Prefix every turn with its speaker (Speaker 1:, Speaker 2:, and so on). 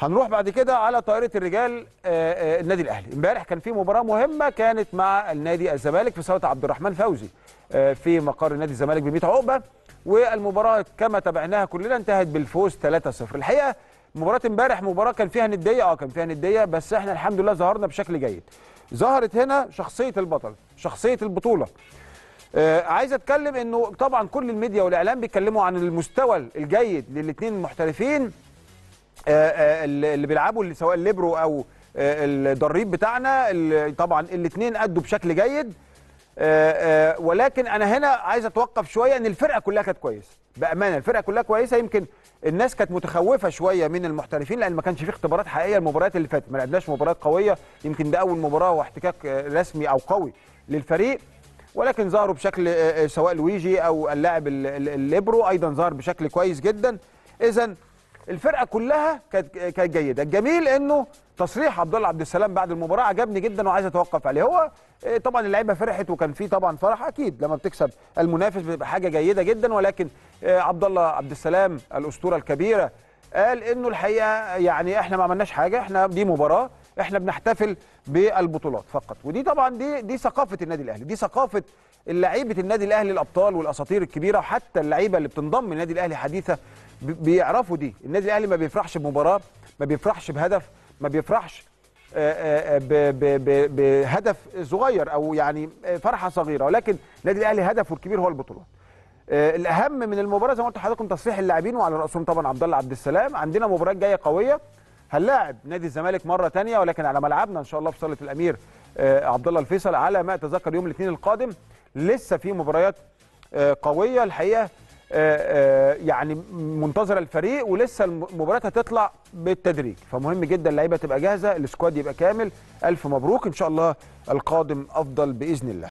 Speaker 1: هنروح بعد كده على طائره الرجال آه، آه، النادي الاهلي امبارح كان في مباراه مهمه كانت مع النادي الزمالك في صاله عبد الرحمن فوزي آه، في مقر نادي الزمالك ب 100 عقبه والمباراه كما تابعناها كلنا انتهت بالفوز 3-0 الحقيقه مباراه امبارح مباراه كان فيها نديه اه كان فيها نديه بس احنا الحمد لله ظهرنا بشكل جيد ظهرت هنا شخصيه البطل شخصيه البطوله عايز اتكلم انه طبعا كل الميديا والاعلام بيتكلموا عن المستوى الجيد للاثنين المحترفين آه، آه، اللي بيلعبوا سواء الليبرو او آه، الدريب بتاعنا طبعا الاثنين ادوا بشكل جيد ولكن انا هنا عايز اتوقف شويه ان الفرقه كلها كانت كويسه بامانه الفرقه كلها كويسه يمكن الناس كانت متخوفه شويه من المحترفين لان ما كانش في اختبارات حقيقيه المباريات اللي فاتت ما لعبناش مباريات قويه يمكن ده اول مباراه واحتكاك رسمي او قوي للفريق ولكن ظهروا بشكل سواء لويجي او اللاعب الليبرو ايضا ظهر بشكل كويس جدا اذا الفرقه كلها كانت كانت جيده الجميل انه تصريح عبد الله عبد السلام بعد المباراه عجبني جدا وعايز اتوقف عليه هو إيه، طبعا اللعيبه فرحت وكان في طبعا فرح اكيد لما بتكسب المنافس بتبقى حاجه جيده جدا ولكن إيه، عبد الله عبد السلام الاسطوره الكبيره قال انه الحقيقه يعني احنا ما عملناش حاجه احنا دي مباراه احنا بنحتفل بالبطولات فقط ودي طبعا دي دي ثقافه النادي الاهلي دي ثقافه لعيبه النادي الاهلي الابطال والاساطير الكبيره وحتى اللعيبه اللي بتنضم للنادي الاهلي حديثه بيعرفوا دي النادي الاهلي ما بيفرحش بمباراه ما بيفرحش بهدف ما بيفرحش آه، آه، بهدف صغير او يعني آه، فرحه صغيره ولكن النادي الاهلي هدفه الكبير هو البطولات الاهم من المباراه زي ما قلت لحضراتكم تصحيح اللاعبين وعلى راسهم طبعا عبد الله عبد السلام عندنا مباراه جايه قويه هنلاعب نادي الزمالك مره ثانيه ولكن على ملعبنا ان شاء الله في صاله الامير عبد الله الفيصل على ما اتذكر يوم الاثنين القادم لسه في مباريات قويه الحقيقه آه، آه، يعني منتظره الفريق ولسه المباريات هتطلع بالتدريج فمهم جدا اللعيبه تبقى جاهزه السكواد يبقى كامل الف مبروك ان شاء الله القادم افضل باذن الله